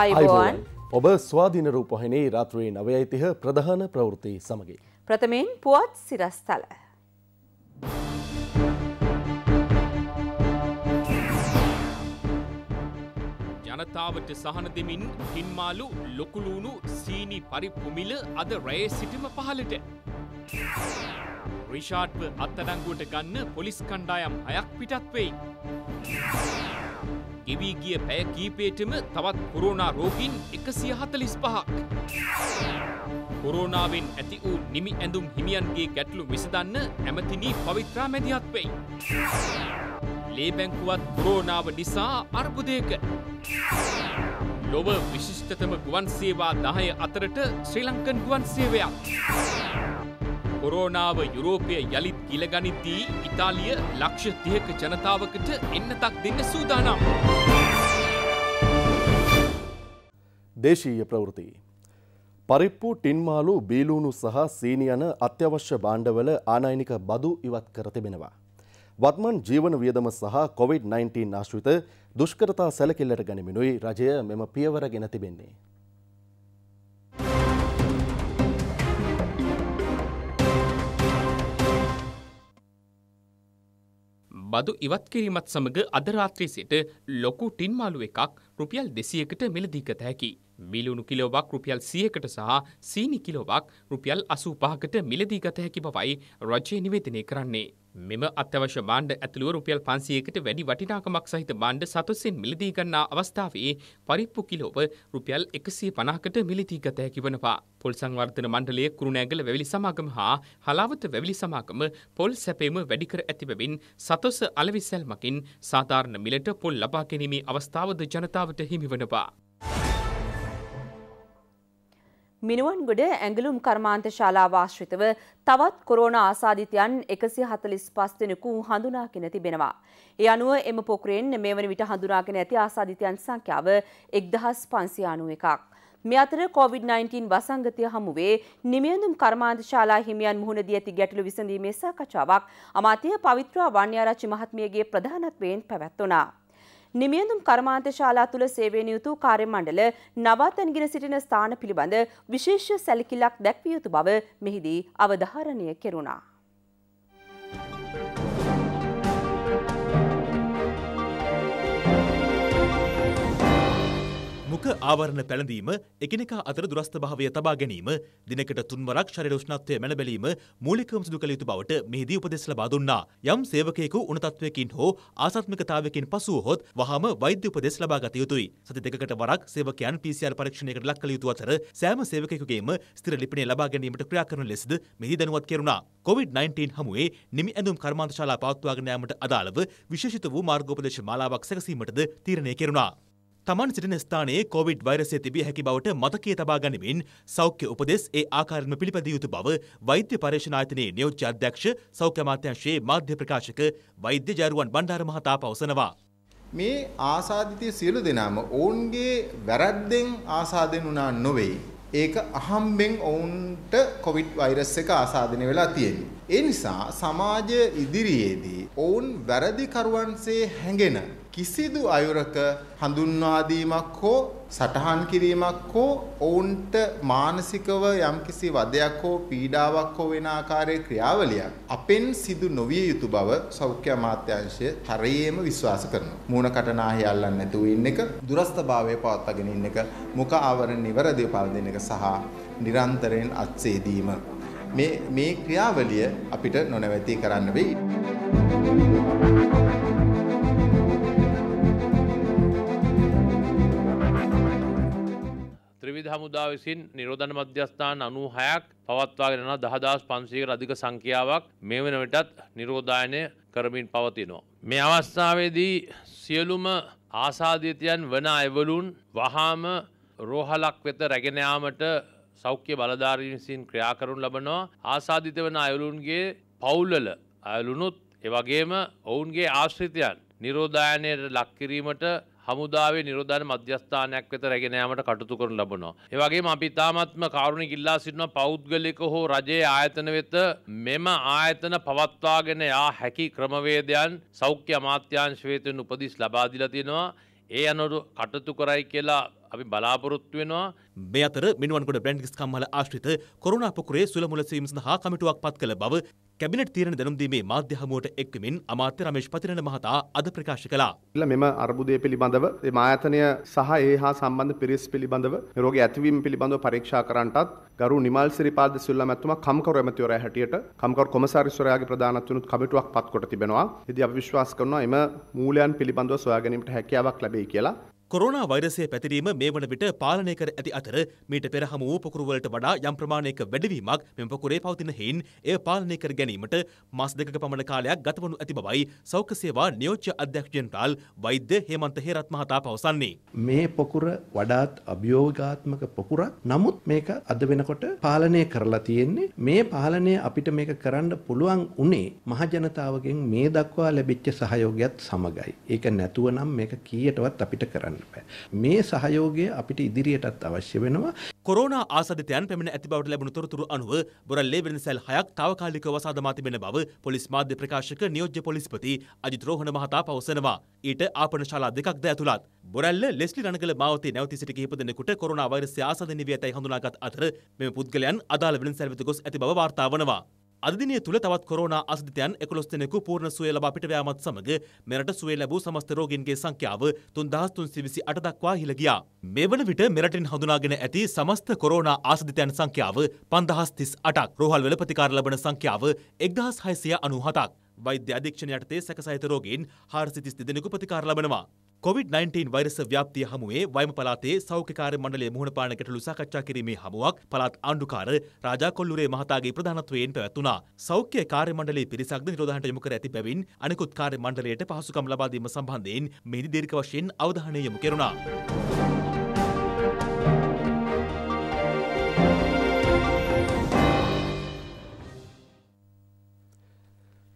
අයිබෝන් ඔබ ස්වාධීන රූපහිනේ රාත්‍රයේ නවය යිතිහ ප්‍රධාන ප්‍රවෘත්ති සමගින්. ප්‍රථමයෙන් පුවත් සිරස්තල. ජනතාවට සහන දෙමින් හින්මාලු ලොකුලූුණු සීනි පරිපුමිල අද රැයේ සිටම පහලට. රිෂාට්ව අත්තඩංගුවට ගන්න පොලිස් කණ්ඩායම් අයක් පිටත්වෙයි. ගෙවී ගිය පැය කීපේටම තවත් කොරෝනා රෝගීන් එකසිය හතලිස් පහක්. කොරෝනාවෙන් ඇති වූ නිමි ඇඳුම් හිමියන්ගේ ගැටලු විසඳන්න ඇමතිනී පවිත්‍රා මැදිහත් වෙයි. ලේබැංකුවත් කොරෝනාව නිසා අර්බුදයක. ලොව විශිෂ්ටතම ගුවන් සේවා දහය අතරට ශ්‍රී ලංකන් ගුවන් සේවයක්. කොරෝනාව යුරෝපය යළිත් ගිලගනිද්දී ඉතාලිය ලක්ෂ තියක ජනතාවකට එන්නතක් දෙන්න සූදානම්. දේශීය ප්‍රවෘති. පරිප්පු ටින්මාලු බීලූුණු සහ සීනියන අත්‍යවශ්‍ය බාණ්ඩවල ආනයිනික බදු ඉවත් කර තිබෙනවා. වත්මන් ජීවන වියදම සහ කොවිD-19 ආශ්‍රිත දුෂ්කරතා සැලකිල්ලට ගනිමිනුයි රජය මෙම පියවර ගෙන තිබෙන්නේ. බදු ඉවත් කිරීමත් සමඟ අද රාත්‍රී සිට ලොකු ටින්මාළු එකක් රුපියල් දෙසියකට මිලදී ගත හැකි. මිලුණු කිලෝවක් රුපියල් සියකට සහ සීනි කිලෝවක් රුපියල් අසූ පහකට මිලදී ගත හැකි බවයි රජය නිවේදනය කරන්නේ. මෙම අත්‍යවශ්‍ය බාණ්ඩ ඇතුළුව රුපියල් පන්සියකට වැඩි වටිනාකමක් සහිත බාණ්ඩ සතුස්සෙන් මිලදී ගන්නා අවස්ථාවේ පරිප්පු කිලෝව රුපියල් එකසිය පනාකට මිලදී ගත හැකි වනවා. පොල් සංවර්ධන මණ්ඩලය කුරුණෑගල වැවිලි සමාගම හා හලාවත වැවිලි සමාගම පොල් සැපේම වැඩිකර ඇති බැවින් සතොස අලවිසැල්මකින් සාධාරණ මිලට පොල් ලබා ගැනීමේ අවස්ථාවද ජනතාවට හිමිවනවා. මිනුවන්ගොඩ ඇඟලුම් කර්මාන්ත ශාලාවාශ්‍රිතව තවත් කොරෝණ ආසාධිතයන් එකසි හතලිස් පස්තිනකු හඳුනාගෙන තිබෙනවා. ඒ අනුව එම පොකරෙන් මේ වන විට හඳුනාගෙන ඇති ආසාධිතයන් සංඛ්‍යාව එක්දහස් පන්සියානුව එකක්. මේ අතර COොVID-19 වසංගතය හමුවේ නිමියඳුම් කර්මාන්ත ශාලා හිමියන් මුහුණ දී ඇති ගැටලු විසඳීමේ සාකච්ඡාවක් අමාත්‍ය පවිත්‍ර වන්‍යාරච්චි මහත්මියගේ ප්‍රධානත්වයෙන් පැවැත්වනා. නිමියඳුම් කර්මාන්තශාලා තුළ සේවයෙන් යුතු කාර්ය මණ්ඩල නවාතැන්ගෙන සිටින ස්ථාන පිළිබඳ විශේෂ සැලකිල්ලක් දැක්විය යුතු බව මෙහිදී අවධාරණය කෙරුණා. මුඛ ආවරණ පැළඳීම, එකිනෙකා අතර දුරස්ථ භාවය තබා ගැනීම, දිනකට තුන්වරක් ශරීර උෂ්ණත්වය මැන බැලීම මූලිකවම සිදු කළ යුතු බවට මෙහිදී උපදෙස් ලබා දුන්නා. යම් සේවකයෙකු උණ තත්වයකින් හෝ ආසාත්මිකතාවයකින් පසුව හොත් වහාම වෛද්‍ය උපදෙස් ලබා ගත යුතුයි. සති දෙකකට වරක් සේවකයන් PCR පරීක්ෂණයකට ලක් කළ යුතු අතර සෑම සේවකයෙකුගේම ස්ථිර ලිපිනය ලබා ගැනීමට ක්‍රියා කරන ලෙසද මෙහි දැනුවත් කෙරුණා. COVID-19 හමුවේ නිමි ඇඳුම් කර්මාන්තශාලා පවත්වාගෙන යාමට අදාළව විශේෂිත වූ මාර්ගෝපදේශ මාලාවක් සැකසීමටද තීරණය කෙරුණා. තමන් සිටින ස්ථානයේ කොවිඩ් වෛරසය තිබිය හැකි බවට මතකයේ තබා ගනිමින් සෞඛ්‍ය උපදෙස් ඒ ආකාරයෙන්ම පිළිපැදිය යුතු බව වෛද්‍ය පර්යේෂණ ආයතනයේ නියෝජ්‍ය අධ්‍යක්ෂ සෞඛ්‍ය අමාත්‍යාංශයේ මාධ්‍ය ප්‍රකාශක වෛද්‍ය ජයරුවන් බණ්ඩාර මහතා පවසනවා. මේ ආසාදිතය සියලු දෙනාම ඔවුන්ගේ වැරද්දෙන් ආසාදෙන් වුණා නොවෙයි. ඒක අහම්බෙන් ඔවුන්ට කොවිඩ් වෛරස් එක ආසාදනය වෙලා තියෙන්නේ. ඒ නිසා සමාජ ඉදිරියේදී ඔවුන් වැරදිකරුවන්සේ හැඟෙන කිසිදු අයුරක හඳුන්වා දීමක් හෝ සටහන් කිරීමක් හෝ ඔවුන්ට මානසිකව යම්කිසි වදයක් හෝ පීඩාවක් හෝ වෙන ආකාරයේ ක්‍රියාවලියක් අපෙන් සිදු නොවිය යුතු බව සෞඛ්‍ය අමාත්‍යාංශය හරියම විශ්වාස කරනවා. මූණ කටනාහි අල්ලන්නේ නැතුව ඉන්න එක, දුරස්ථභාවය පවත්වාගෙන ඉන්න එක, මුඛ ආවරණ නිවැරදිව පවත්වාගෙන එක සහ නිරන්තරයෙන් අත්සේදීම මේ මේ ක්‍රියාවලිය අපිට නොනවතී කරන්න වෙයි. විවිධ හමුදා විසින් නිරෝධන මධ්‍යස්ථාන අනූ හයක් පවත්වාගෙනන දහදස් පන්සීකට අධික සංඛ්‍යාවක් මේ වෙන විටත් නිරෝධායනය කරමින් පවතිනවා. මේ අවස්ථාවේදී සියලුම ආසාධීතයන් වන අයවලුන් වහාම රෝහලක් වෙත රැගෙනයාමට සෞඛ්‍ය බලධාරීන් විසින් ක්‍රියා කරනු ලබනවා ආසාධිත වන අයවලුන්ගේ පවුල්ලල අයලුනුත් එවගේම ඔවුන්ගේ ආශ්‍රිතයන් නිරෝධායනයට ලක්කිරීමට හමුදාවේ නිරෝධන මධ්‍යස්ථානයක් වෙත රැගෙන යාමට කටයුතු කරනු ලබනවා. ඒ වගේම අපි තාමත්ම කාරුණික ඉල්ලා සිටිනවා පෞද්ගලික හෝ රජයේ ආයතන වෙත මෙම ආයතන පවත්වාගෙන යා හැකි ක්‍රමවේදයන් සෞඛ්‍ය අමාත්‍යාංශ වෙතින් උපදෙස් ලබා දීලා තියෙනවා. ඒ අනුව කටයුතු කරයි කියලා අපි බලාපොරොත්තු වෙනවා මේ අතර මිනුවන්ගොඩ බ්‍රැන්ඩ්ගස් කම්හල ආශ්‍රිත කොරුණා පොකුරේ සුලමුල සීම සඳහා කමිටුවක් පත් කළ බව කැබිනට් තීරණ දැනුම් දීමේ මාධ්‍ය හමුවට එක්වමින් අමාත්‍ය රමේෂ් පතිරණ මහතා අද ප්‍රකාශ කළා. මෙම අර්බුදය පිළිබඳව මේ ආයතනය සහ ඒ හා සම්බන්ධ පිරිස් පිළිබඳව රෝගී ඇතිවීම පිළිබඳව පරීක්ෂා කරන්නටත් ගරු නිමල් සිරිපාද සිල්ලා මැතිතුමා කම්කරු ඇමතිවරයා හැටියට කම්කරු කොමසාරිස්වරයාගේ ප්‍රධානත්වනුත් කමිටුවක් පත් කොට තිබෙනවා. ඉතින් අපි විශ්වාස කරනවා එම මූලයන් පිළිබඳව සොයා ගැනීමට හැකියාවක් ලැබෙයි කියලා. කොරෝනා වෛරසය පැතිරීම මේ වන විට පාලනය කර ඇති අතර මීට පෙර හමු වූ පොකුරුවලට වඩා යම් ප්‍රමාණයක වැඩිවීමක් මෙම පොකුරේ පවතින හේයින් එය පාලනය කර ගැනීමට මාස දෙකක පමණ කාලයක් ගතවනු ඇති බවයි සෞඛ්‍ය සේවා නියෝජ්‍ය අධ්‍යක්ෂ ජෙනරාල් වෛද්‍ය හේමන්ත හේරත් මහතා පවසන්නේ. මේ පොකුර වඩාත් අභියෝගාත්මක පොකුරක්. නමුත් මේක අද වෙනකොට පාලනය කරලා තියෙන්නේ. මේ පාලනය අපිට මේක කරන්න පුළුවන් උනේ මහජනතාවගෙන් මේ දක්වා ලැබිච්ච සහයෝගයත් සමගයි. ඒක නැතුව නම් මේක කීයටවත් අපිට කරන්න කරන්න බෑ. මේ සහයෝගය අපිට ඉදිරියටත් අවශ්‍ය වෙනවා. කොරෝනා ආසදිතයන් පැමිණ ඇති බවට ලැබුණු තොරතුරු අනුව බොරල්ලේ වෙළඳසැල් හයක් తాවකාලිකව වසාදමා තිබෙන බව පොලිස් මාධ්‍ය ප්‍රකාශක නියෝජ්‍ය පොලිස්පති අජිත් රෝහණ මහතා පවසනවා. ඊට ආපන ශාලා දෙකක්ද ඇතුළත් බොරල්ල ලෙස්ලි රණගල මාවතේ නැවති සිට කිහිප දෙනෙකුට කොරෝනා වෛරසය ආසදිත නිවි ඇතැයි හඳුනාගත් අතර මෙම පුද්ගලයන් අදාළ වෙළඳසැල් වෙත ගොස් ඇති බව වාර්තා වනවා. අදදිනය තුළ තවත් කොරෝනා අස්ධිතයන් එකොස් දෙනෙකු පූර්ණ සුවය ලබා පිටවයාමත් සමග මෙරට සුවේ ලැබූ සමස්ත රෝගීන්ගේ සංඛ්‍යාව තුන් දහස් තුන්සිය විසි අට දක්වා හිලගියා. මේ වන විට මෙරටින් හඳුනාගෙන ඇති සමස්ත කොරෝනා ආසධිතයන් සංඛ්‍යාව පන්දහස් තිස් අටක් රෝහල්වල ප්‍රතිකාර ලබන සංඛ්‍යාව එක්දහස් හයිසිය අනු හතක්. වෛද්‍ය අධීක්ෂණ යටතේ සැකසහිත රෝගීන් හාරසිතිස් දෙදෙනෙකු ප්‍රතිකාර ලබනවා. COVID-19 වෛරස ව්‍යාප්තිය හමුවේ වයම පළාතේ සෞඛ්‍යකාර්ය මණ්ඩලය මුහුණපාන ගැටලු සාකච්ඡා කිරීමේ හමුවක් පළාත් ආණ්ඩුකාර රාජා කොල්ලුරේ මහතාගේ ප්‍රධානත්වයෙන් පැවැතුණා. සෞඛ්‍ය කාර්ය මණ්ඩලයේ පිරිසක්ද නිරෝධනට යොමු කර ඇති බැවින් අනෙකුත් කාර්ය මණ්ඩලයට පහසුකම් ලබා දීම සම්බන්ධයෙන් මෙහිදී දීර්ඝ වශයෙන් අවධානය යොමු කෙරුණා.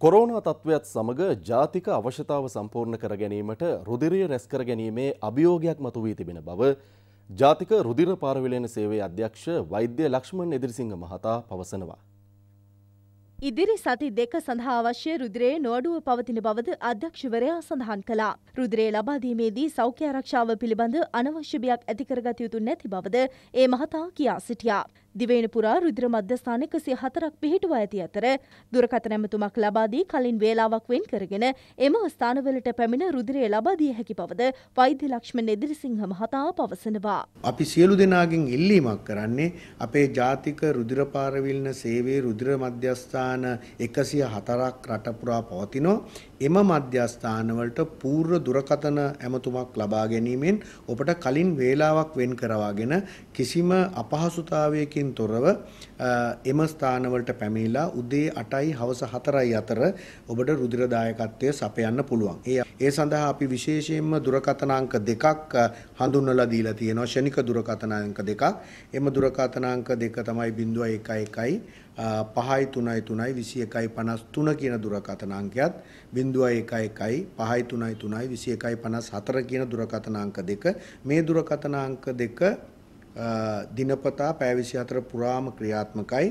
කොරෝනා තත්ත්වයක්ත් සමඟ ජාතික අවශ්‍යතාව සම්පූර්ණ කර ගැනීමට රුදිරිය රැස්කර ගැනීමේ අභියෝගයක් මතු වී තිබෙන බව ජාතික රුදිර පාරවිලයන සේවේ අධ්‍යක්ෂ වෛද්‍ය ලක්ෂ්මන් එදිරිසිංහ මහතා පවසනවා. ඉදිරි සති දෙක සඳහා අවශ්‍ය රුදිරයේ නොඩුව පවතින බවද අධ්‍යක්ෂවරයා සඳහන් කළා. රුදිරයේ ලබාදීමේදී සෞඛ්‍ය ආරක්ෂාව පිළිබඳ අනවශ්‍ය බියක් ඇති කරගත යුතු නැති බවද ඒ මහතා කියා සිටියා. දිවයින පුරා රුධිර මධ්‍යස්ථාන එකසිය හතරක් පිහිටුවා ඇති අතර දුරකථන ඇමතුමක් ලබා දී කලින් වේලාවක් වෙන් කරගෙන එම ස්ථානවලට පැමිණ රුධිරය ලබා දිය හැකි බවද වෛද්‍ය ලක්ෂ්මන් එදිරිසිංහ මහතා පවසනවා. අපි සියලු දෙනාගෙන් ඉල්ලීමක් කරන්නේ අපේ ජාතික රුධිර පාරවිල්න සේවයේ රුධිර මධ්‍යස්ථාන 104ක් රට පුරා පවතිනෝ එම මධ්‍යස්ථානවලට පූර්ව දුරකථන ඇමතුමක් ලබා ගැනීමෙන් ඔබට කලින් වේලාවක් වෙන් කරවාගෙන කිසිම අපහසුතාවයකින් සැකකින් තොරව එම ස්ථානවලට පැමිණිලා උදේ 8යි හවස 4යි අතර ඔබට රුධිර දායකත්වය සපයන්න පුළුවන්. ඒ ඒ සඳහා අපි විශේෂයෙන්ම දුරකථන අංක දෙකක් හඳුන්වලා දීලා තියෙනවා. ශනික දුරකථන අංක දෙකක්. එම දුරකථන අංක දෙක තමයි 011යි පහයි තුනයි තුනයි විසි එකයි පනස් තුන කියන දුරකථනාංකයත් බිින්දුවයි එක එකයි පහයි තුනයි තුනයි විසි එකයි පනස් හතර කියන දුරකථනාංක දෙක මේ දුරකථනාංක දෙක දිනපතා පැය 24 පුරාම ක්‍රියාත්මකයි.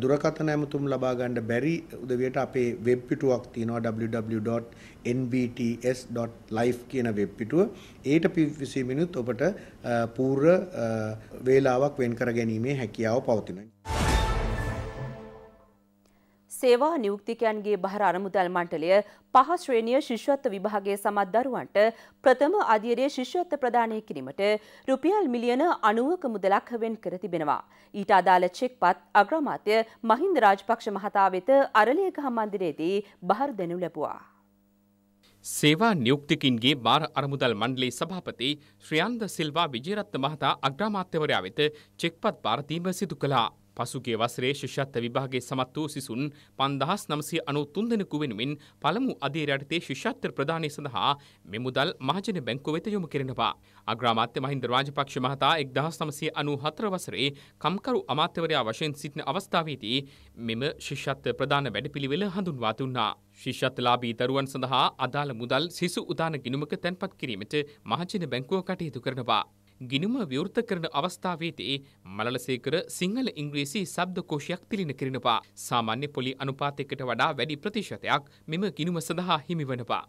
දුරකථන ඇමතුම් ලබා ගන්න බැරි උදවියට අපේ වෙබ් පිටුවක් තියෙනවා www.nbts.life කියන වෙබ් පිටුව. ඒට පිවිසි මිනුත් ඔබට පූර්ව වේලාවක් වෙන් කර ගැනීමේ හැකියාව පවතිනවා. සේවා නියුක්තිකයන්ගේ බහර අරමුදල් මණ්ඩලය පහ ශ්‍රේණිය ශිෂ්‍යත්ව විභාගයේ සමත් දරුවන්ට ප්‍රථම අධීරයේ ශිෂ්‍යත්ව ප්‍රදානය කිරීමට රුපියල් මිලියන 90ක මුදලක් වෙන් කර තිබෙනවා. ඊට අදාළ චෙක්පත් අග්‍රාමාත්‍ය මහින්ද රාජපක්ෂ මහතා වෙත අරලියගහ මන්දිරයේදී බහර දෙනු ලැබුවා. සේවා නියුක්තිකින්ගේ බාර අරමුදල් මණ්ඩලේ සභාපති ශ්‍රියන්ද සිල්වා විජේරත්න මහතා අග්‍රාමාත්‍යවරයා වෙත චෙක්පත් භාරතීම සිදු කළා. පසුගේ වසරේ ශිෂ්‍යත්ව විභාගේ සමත් වූ සිසුන් පන්දහස් නමසය අනු තුන්දෙනෙකු වෙනුවෙන් පළමු අදේ යටතේ ශිෂ්‍යත්ව ප්‍රධානය සඳහා මෙමුදල් මහජන බැංකුව වෙත යොමු කරනවා. අග්‍රාමාත්‍ය මහින්ද රාජපක්ෂ මහතා එක්දහස් නමසය අනු හතර වසරේ කම්කරු අමාත්‍යවරයා වශයෙන් සිටින අවස්ථාවේදී මෙම ශිෂ්‍යත්ව ප්‍රධාන වැඩපිළිවෙල හඳුන්වා දුන්නා. ශිෂ්‍යත්ලාබී දරුවන් සඳහා අදාළ මුදල් සිසු උදාන ගිනුමක තැන්පත් කිරීමට මහජන බැංකුව කටයුතු කරනවා. ගිනුම විවෘත කරන අවස්ථාවේදී මලලසේකර සිංහල ඉංග්‍රීසි ශබ්දකෝෂයක් තිලින කිරිනපා. සාමාන්‍ය පොලි අනුපාතයකට වඩා වැඩි ප්‍රතිශතයක් මෙම ගිනුම සඳහා හිමිවනපා.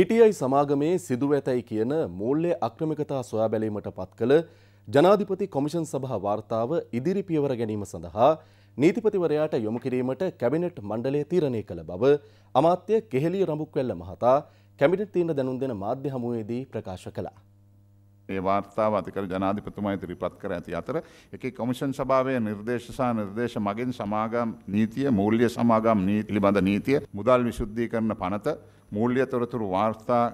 ETI සමාගමේ සිදුව ඇතැයි කියන මූල්‍ය අක්‍රමිකතා සොයා බැලීමට පත් කළ ජනාධිපති කොමිෂන් සභහ වාර්තාව ඉදිරි පියවර ගැනීම සඳහා නීතිපතිවරයාට යොමු කිරීමට කැබිනට් මණ්ඩලය තීරණය කළ බව අමාත්‍ය කෙහෙලිය රඹුක්වැල්ල මහතා කැමිට තීන්ට දැනුම් දෙන මාධ්‍ය හමුවේදී ප්‍රකාශ කළා. ඒ වාර්තාව අතිකර ජනාධිපතුමයි තිරිපත් කර ඇති අතර එක කොමිෂන් සභාවේ නිර්දේශසා නිර්දේශ මගින් සමාගම් නීතිය මූල්්‍ය සමාගම් පිළිබඳ නීතිය මුදල් විශුද්ධී කරන පනත මූල්්‍ය තොරතුරු වාර්තා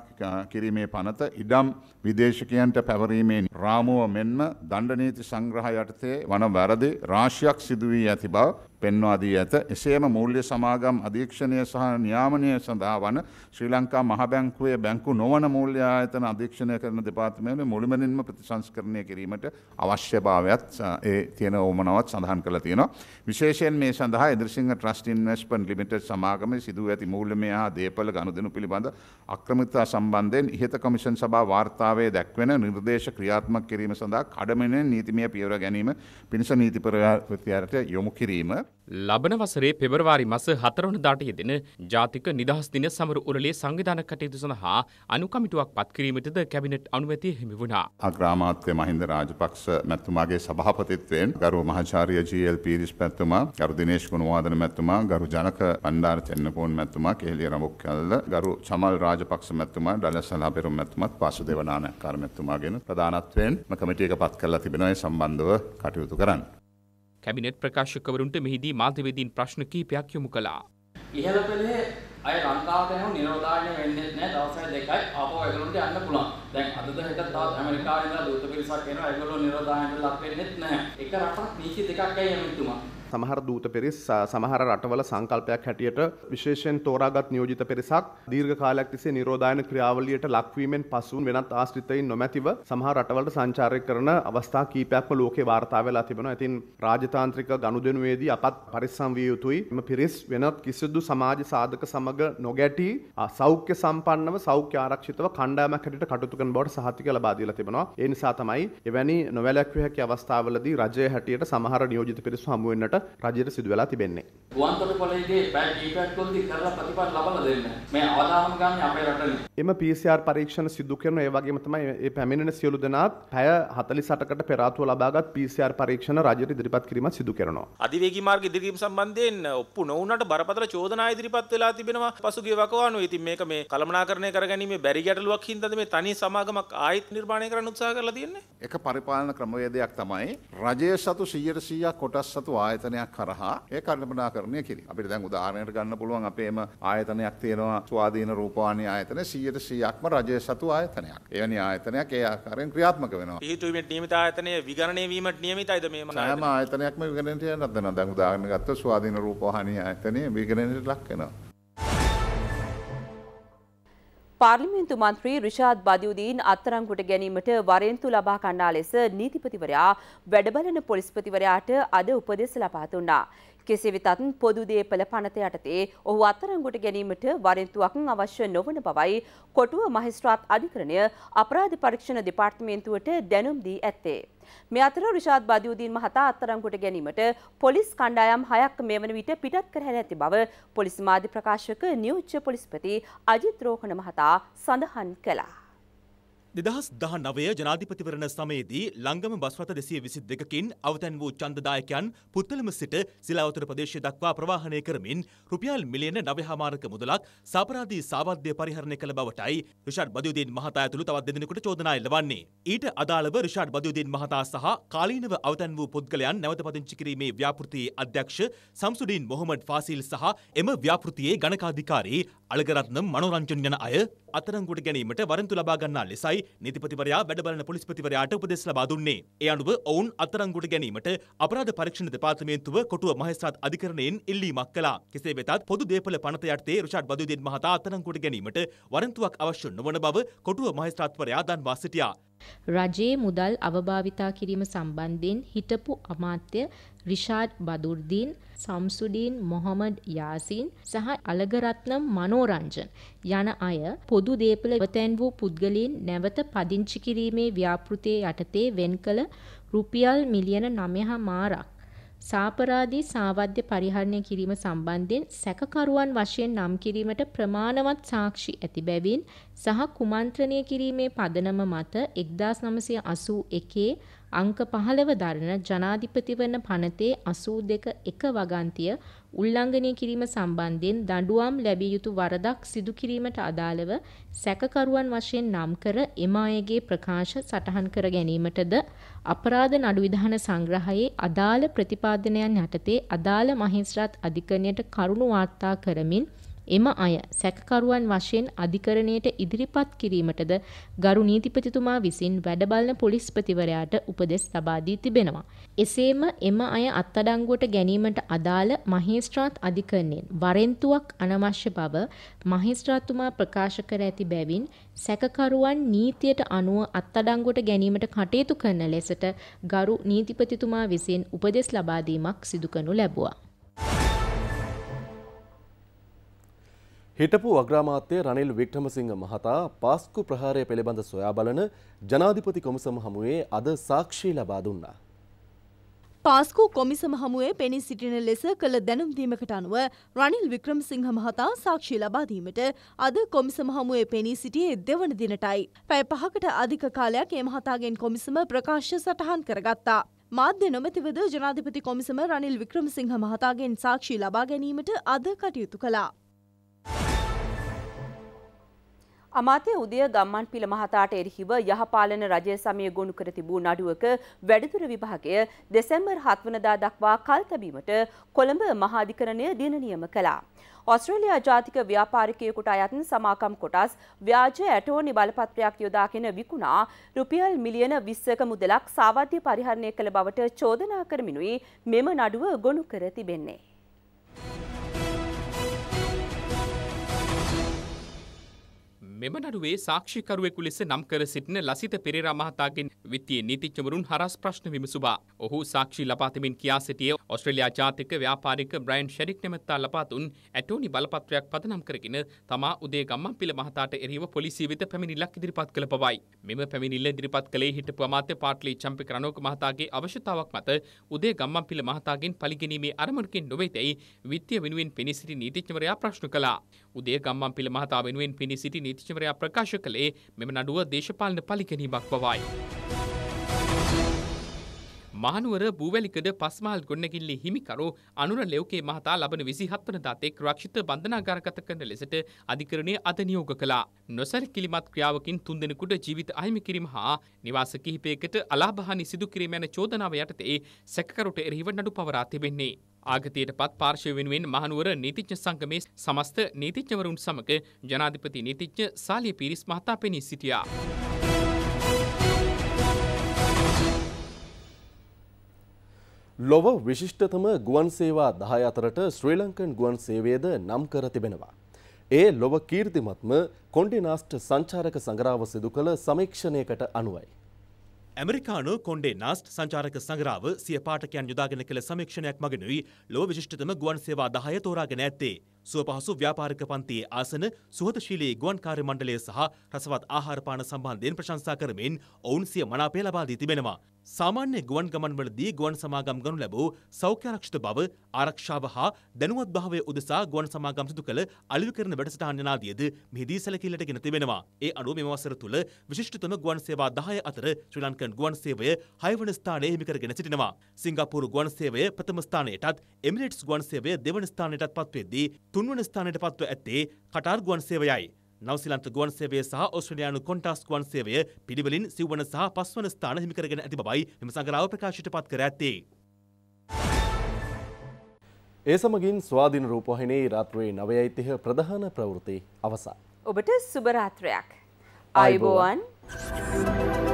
කිරීමේ පනත ඉඩම් විදේශකයන්ට පැවරීමේ රාමුව මෙන්ම දණ්ඩනීති සංග්‍රහ යටතේ වන වැරදි රාශයක් සිදුවී ඇති බව පෙන්වා දී ඇත. එසේම මූල්‍ය සමාගම් අධීක්ෂණය සහ නියාමනය සඳහා වන ශ්‍රී ලංකා මහබැංකුවේ බැංකු නොවන මූල්‍ය ආයතන අධීක්ෂණය කරන දෙපාර්තමේන්තුව මුළුමනින්ම ප්‍රතිසංස්කරණය කිරීමට අවශ්‍යභාවයත් ඒ තියෙන ඕමනාවත් සඳහන් කරලා තියෙනවා. විශේෂයෙන් මේ සඳහා එදිරිසිංහ ට්‍රස්ට් ඉන්වෙස්ට්මන්ට් ලිමිටඩ් සමාගමේ සිදු ඇති මූල්‍යමය හා දේපල ගනුදෙනු පිළිබඳ අක්‍රමිතා සම්බන්ධයෙන් ඉහත කමිෂන් සභා වාර්තාවේ දැක්වෙන නිර්දේශ ක්‍රියාත්මක කිරීම සඳහා කඩමිනෙන් නීතිමය පියවර ගැනීම පිණිස නීතිපරවෘතියට යොමු කිරීම ලබන වසරේ පෙබරවාරි මස හතරවන දාට යෙදෙන ජාතික නිදහස් දින සමරු උරලේ සංවිධාන කටයුතු සඳහා අනුකමිටුවක් පත්කිරීමටද කැබිනට් අනුමැතිය හිමි වුණා. අග්‍රාමාත්‍ය මහින්ද රාජපක්ෂ මැතිතුමාගේ සභාපතිත්වයෙන් ගරු මහාචාර්ය ජීඑල් පීරිස් මැතිතුමා, ගරු දිනේෂ් ගුණවර්ධන මැතිතුමා, ගරු ජනක බණ්ඩාර චෙන්නකෝන් මැතිතුමා, කේලිය රඹුක්කැල්ල, ගරු චමල් රාජපක්ෂ මැතිතුමා, ඩලසලාපෙරුම් මැතිතුමාත් වාසුදේව නානකාර මැතිතුමාගෙන ප්‍රධානත්වයෙන් කමිටියක පත් කරලා තිබෙනවා ඒ සම්බන්ධව කටයුතු කරන්න. කැබිනට් ප්‍රකාශකවරුන්ට මෙහිදී මාධ්‍යවේදීන් ප්‍රශ්න කීපයක් යොමු කළා. ඉහළ පෙළේ අය ලංකාවට එනව නිරෝධාරණය වෙන්නේ නැහැ දවසයි දෙකයි ආපහු ඒගොල්ලන්ට යන්න පුළුවන්. දැන් අදද හෙට තවත් ඇමරිකාවේ ඉඳලා දූත පිරිසක් එනවා ඒගොල්ලෝ නිරෝධාරණයට ලක් වෙන්නේ නැහැ. එක රටක් නීති දෙකක් ඇයි එමිතුමා. සමහර දූත පිරිස් සමහර රටවල සංකල්පයක් හැටියට විශේෂෙන් තෝරාගත් නියෝජිත පිරිසක් දීර්ඝ කාලයක් තිස්සේ නිරෝධායන ක්‍රියාවලියට ලක්වීමෙන් පසුන් වෙනත් ආශ්‍රිතයින් නොමැතිව සමහර රටවලට සංචාරය කරන අවස්ථා කීපයක්ම ලෝකේ වාර්තා වෙලා තිබෙනවා. ඉතින් රාජතාන්ත්‍රික ගනුදෙනුවේදී අපත් පරිස්සම් විය යුතුයි. එම පිරිස් වෙනත් කිසිදු සමාජ සාධක සමග නොගැටී සෞඛ්‍ය සම්පන්නව සෞඛ්‍ය ආරක්ෂිතව කණ්ඩායමක් හැටියට කටයුතු කරන බවට සහතික ලබා දීලා තිබෙනවා. ඒ නිසා තමයි එවැනි නොවැළැක්විය හැකි අවස්ථාවලදී රජය හැටියට සමහර නියෝජිත පිරිස් හමු වෙන්නට රජයට සිදු වෙලා තිබෙන්නේ. ගුවන්තොට කොලේගේ පැය කීපයක් තුළදී කරලා ප්‍රතිඵල ලබා දෙන්න. මේ අවදානම් ගන්න අපේ රටනේ. එම PCR පරීක්ෂණ සිදු කරන ඒ වගේම තමයි මේ පැමිණෙන සියලු දෙනාත් පැය 48කට පෙර ආතුව ලබාගත් PCR පරීක්ෂණ රජයට ඉදිරිපත් කිරීමත් සිදු කරනවා. අධිවේගී මාර්ග ඉදිරිකීම සම්බන්ධයෙන් ඔප්පු නොවුනට බරපතල චෝදනා ඉදිරිපත් වෙලා තිබෙනවා. පසුගිය වකවානුවේ ඉතින් මේක මේ කළමනාකරණය කරගැනීමේ බැරි ගැටලුවක් හින්දාද මේ තනි සමාගමක් ආයෙත් නිර්මාණය කරන්න උත්සාහ කරලා තියෙන්නේ. එක පරිපාලන ක්‍රමවේදයක් තමයි රජය සතු 100% කොටස් සතු ආයතන ආයතනයක් කරහා ඒ කර්මනාකරණය කිරීම. අපිට දැන් උදාහරණයක් ගන්න පුළුවන් අපේම ආයතනයක් තියෙනවා ස්වාධීන රූපවාහිනී ආයතන 100%ක්ම රජය සතු ආයතනයක්. එවැනි ආයතනයක් ඒ ආකාරයෙන් ක්‍රියාත්මක වෙනවා. පිහිටුවීමට නියමිත ආයතනය විගණනය වීමට නියමිතයිද මේ සෑම ආයතනයක්ම විගණනයට යන්නත් දෙනවා. දැන් උදාහරණයක් ගත්තොත් ස්වාධීන රූපවාහිනී ආයතනය විගණනයට ලක් වෙනවා. පාර්ලිමේන්තු මන්ත්‍රී රිෂාද් බදියුදීන් අත්තරංගුට ගැනීමට වරෙන්තු ලබා ගන්නා ලෙස නීතිපතිවරයා වැඩබලන පොලිස්පතිවරයාට අද උපදෙස් ලබා දුන්නා. කෙසේ වෙතත් පොදු දේපළ පනත යටතේ ඔහු අත්අඩංගුවට ගැනීමට වරෙන්තුවක් අවශ්‍ය නොවන බවයි කොටුව මහේස්ත්‍රාත් අධිකරණය අපරාධ පරීක්ෂණ දෙපාර්තමේන්තුවට දැනුම් දී ඇත්තේ. මේ අතර රිෂාද් බදියුදීන් මහතා අත්අඩංගුවට ගැනීමට පොලිස් කණ්ඩායම් හයක් මේ වන විට පිටත් කර ඇති බව පොලිස් මාධ්‍ය ප්‍රකාශක නියෝජ්‍ය පොලිස්පති අජිත් රෝහණ මහතා සඳහන් කළා. දෙදහස් දහ නවය ජනාධිපතිවරණ සමයේදී ලංගම බස්රථ දෙසිය විසි දෙකින් අවතැන් වූ චන්දදායකයන් පුත්තලම සිට සිලාවතර ප්‍රදේශය දක්වා ප්‍රවාහනය කරමින් රුපියල් මිලියන නවහාමාරක මුදලක් සාපරාධී සාවද්‍ය පරිහරණය කළ බවටයි රිෂාඩ් බදුදීන් මහතා ඇතුළු තවත් දෙදෙනෙකුට චෝදනා එල්ලවන්නේ. ඊට අදාළව රිෂාඩ් බදුදීන් මහතා සහ කාලීනව අවතැන් වූ පුද්ගලයන් නැවත පදිංචි කිරීමේ ව්‍යාපෘතියේ අධ්‍යක්ෂ සම්සුඩීන් මොහොමඩ් ෆාසිල් සහ එම ව්‍යාපෘතියේ ගණකාධිකාරී අලගරත්නම් මනෝරංජන් යන අය අතරංගුට ගැනීමට වරන්තු ලබා ගන්නා ලෙසයි බවයි නීතිපතිවරයා වැඩ බලන පොලිස්පතිවරයාට උපදෙස් ලබා දුන්නේ. ඒ අනුව ඔවුන් අත්අඩංගුවට ගැනීමට අපරාධ පරීක්ෂණ දෙපාර්තමේන්තුව කොටුව මහේස්ත්‍රාත් අධිකරණයෙන් ඉල්ලීමක් කළා. කෙසේ වෙතත් පොදු දේපළ පනත යටතේ රිෂාඩ් බදුදීන් මහතා අත්අඩංගුවට ගැනීමට වරන්තුවක් අවශ්‍ය නොවන බව කොටුව මහේස්ත්‍රාත්වරයා දන්වා සිටියා. රජයේ මුදල් අවභාවිතා කිරීම සම්බන්ධයෙන් හිටපු අමාත්‍ය රිෂාඩ් බදුර්දීන් සම්සුඩීන් මොහොමඩ් යාසින් සහ අලගරත්නම් මනෝරංජන් යන අය පොදු දේපල ඉවතැන් වූ පුද්ගලීන් නැවත පදිංචි කිරීමේ ව්‍යාපෘතිය යටතේ වෙන් කළ රුපියල් මිලියන 9 මාරක් සාපරාදී සාවද්‍ය පරිහරණය කිරීම සම්බන්ධයෙන් සැකකරුවන් වශයෙන් නම් කිරීමට ප්‍රමාණවත් සාක්ෂි ඇති බැවින් සහ කුමන්ත්‍රණය කිරීමේ පදනම මත 1981 අංක පහළව දරන ජනාධිපතිවන පනතේ අසූ දෙක එක වගන්තිය උල්ලංඝනය කිරීම සම්බන්ධයෙන් දඩුවම් ලැබිය යුතු වරදක් සිදු කිරීමට අදාළව සැකකරුවන් වශයෙන් නම් කර එම අයගේ ප්‍රකාශ සටහන් කර ගැනීමටද අපරාධ නඩු විධාන සංග්‍රහයේ අදාළ ප්‍රතිපාදනයන් යටතේ අදාළ මහේස්ත්‍රාත් අධිකරණයට කරුණු වාර්තා කරමින් එම අය සැකකරුවන් වශයෙන් අධිකරණයට ඉදිරිපත් කිරීමටද ගරු නීතිපතිතුමා විසින් වැඩබලන පොලිස්පතිවරයාට උපදෙස් ලබා දී තිබෙනවා. එසේම එම අය අත්අඩංගුවට ගැනීමට අදාළ මහේස්ත්‍රාත් අධිකරණයෙන් වරෙන්තුවක් අනවශ්‍ය බව මහේස්ත්‍රාත්තුමා ප්‍රකාශ කර ඇති බැවින් සැකකරුවන් නීතියට අනුව අත්අඩංගුවට ගැනීමට කටයුතු කරන ලෙසට ගරු නීතිපතිතුමා විසින් උපදෙස් ලබා දීමක් සිදු කරනු ලැබුවා. හිටපු අග්‍රාමාත්‍ය රනිල් වික්‍රමසිංහ මහතා පාස්කු ප්‍රහාරය පිළිබඳ සොයා බලන ජනාධිපති කොමිසම හමුවේ අද සාක්ෂි ලබා දුන්නා. පාස්කු කොමිසම හමුවේ පෙනී සිටින ලෙස කළ දැනුම් දීමකට අනුව රනිල් වික්‍රමසිංහ මහතා සාක්ෂි ලබා දීමට අද කොමිසම හමුවේ පෙනී සිටියේ දෙවන දිනටයි. පැය පහකට අධික කාලයක් ඒ මහතාගෙන් කොමිසම ප්‍රකාශය සටහන් කරගත්තා. මාධ්‍ය නොමැතිවද ජනාධිපති කොමිසම රනිල් වික්‍රමසිංහ මහතාගෙන් සාක්ෂි ලබා ගැනීමට අද කටයුතු කළා. අමාතය උදය ගම්මන් පිළ මහතාට එරහිව යහපාලන රජය සමය ගොුණු කර තිබූ නඩුවක වැඩදුර විභාගය දෙසැම්බර් හත්වනදා දක්වා කල් තැබීමට කොළඹ මහාධිකරණය දිනනියම කළා. ඔස්ට්‍රේලයා ජාතික ව්‍යාපාරිකයකුට අයත්න් සමාකම් කොටස් ව්‍යාජ ඇටෝනි බලපත්‍රයක් යොදාගෙන විකුණා රුපියල් මිලියන විස්සක මුදලක් සාවධ්‍ය පරිහරණය කළ බවට චෝදනා කරමිනුයි මෙම නඩුව ගොුණු කර තිබෙන්නේ. මෙම නඩුවේ සාක්ෂිකරුවෙකු ලෙස නම් කර සිටින ලසිත පෙරේරා මහතාගෙන් විත්තිය නීතිඥවරුන් හරස් ප්‍රශ්න විමසුවා. ඔහු සාක්ෂි ලබා තිබෙන කියා සිටියේ ඔස්ට්‍රේලියා ජාතික ව්‍යාපාරික බ්‍රයන් ෂෙරික් නැමැත්තා ලබා දුන් ඇටෝනි බලපත්‍රයක් පදනම් කරගෙන තමා උදේ ගම්මන්පිල මහතාට එරෙහිව පොලිසිය වෙත පැමිණිල්ලක් ඉදිරිපත් කළ බවයි. මෙම පැමිණිල්ල ඉදිරිපත් කළේ හිටපු අමාත්‍ය පාට්ලි චම්පික රණෝක මහතාගේ අවශ්‍යතාවක් මත උදේ ගම්මන්පිල මහතාගෙන් පලිගැනීමේ අරමුණකින් නොවේතැයි විත්තිය වෙනුවෙන් පෙනී සිටි නීතිඥවරයා ප්‍රශ්න කළා. උදේ ගම්මන්පිල මහතා වෙනුවෙන් පෙනී සිටි නීතිඥ අමාත්‍යවරයා ප්‍රකාශ කළේ මෙම නඩුව දේශපාලන පලිගැනීමක් බවයි. මහනුවර බූවැලිකඩ පස්මාල් ගොන්නකිල්ලි හිමිකරු අනුර ලෙව්කේ මහතා ලබන විසිහත් වනදා තෙක් රක්ෂිත බන්ධනාගාරගත කරන ලෙසට අධිකරණය අද නියෝග කළා. නොසැලකිලිමත් ක්‍රියාවකින් තුන්දෙනෙකුට ජීවිත අහිමි කිරීම හා නිවාස කිහිපයකට අලාභහානි සිදු කිරීම යන චෝදනාව යටතේ සැකකරුට එරෙහිව නඩු පවරා තිබෙන්නේ. ආගතයට පත් පාර්ශව වෙනුවෙන් මහනුවර නීතිඥ සංගමේ සමස්ත නීතිඥවරුන් සමග ජනාධිපති නීතිඥ සාලිය පිරිස් මහතා පෙනී සිටියා. ලොව විශිෂ්ටතම ගුවන් සේවා දහය අතරට ශ්‍රී ලංකන් ගුවන් සේවයද නම් කර තිබෙනවා. ඒ ලොව කීර්තිමත්ම කොන්ඩිනාස්ට් සංචාරක සංග්‍රාව සිදු කළ සමීක්ෂණයකට අනුවයි. ඇමරිකානු කොන්ඩේ නාස්ට් සංචාරක සංග්‍රාව සිය පාටකයන් යොදාගෙන කළ සමීක්ෂණයක් මගෙනුයි ලෝ විශිෂ්ටතම ගුවන් සේවා දහය තෝරාගෙන ඇත්තේ සුවපහසු ව්‍යාපාරික පන්තියේ ආසන සුහදශීලී ගුවන්කාර්ය මණ්ඩලය සහ රසවත් ආහාර පාන සම්බන්ධයෙන් ප්‍රශංසා කරමින් ඔවුන් සිය මනාපය ලබා දී තිබෙනවා. සාමාන්‍ය ගුවන් ගමන්වලදී ගුවන් සමාගම් ගනු ලැබූ සෞඛ්‍යාරක්ෂිත බව, ආරක්ෂාව හා දැනුවත්භාවය උදෙසා ගුවන් සමාගම් සිදු කළ අලෙවි කරන වැඩසටහන් යනාදියද මෙහිදී සැලකිල්ලට ගෙන තිබෙනවා. ඒ අනුව මෙම වසර තුළ විශිෂ්ටතම ගුවන් සේවා 10 අතර ශ්‍රී ලංකන් ගුවන් සේවය 6 වන ස්ථානයේ හිමි කරගෙන සිටිනවා. සිංගප්පූරු ගුවන් සේවය ප්‍රථම ස්ථානයටත් එමිරේට්ස් ගුවන් සේවය දෙවන ස්ථානයටත් පත්වෙද්දී තුන්වන ස්ථානයට පත්ව ඇත්තේ කටාර් ගුවන් සේවයයි. නවසිලන්ත ගුවන් සේවය සහ ඔස්ට්‍රේලියානු කොන්ටාස් ගුවන් සේවය පිළිවෙලින් සිව්වන සහ පස්වන ස්ථාන හිමිකරගෙන ඇති බවයි මෙම සංගරාව ප්‍රකාශයට පත් කර ඇත්තේ. ඒ සමගින් ස්වාධීන රූපවාහිනී රාත්‍රුවේ 9:30 ප්‍රධාන ප්‍රවෘත්ති අවසන්. ඔබට සුබ රාත්‍රයක්. ආයුබෝවන්. Thank you.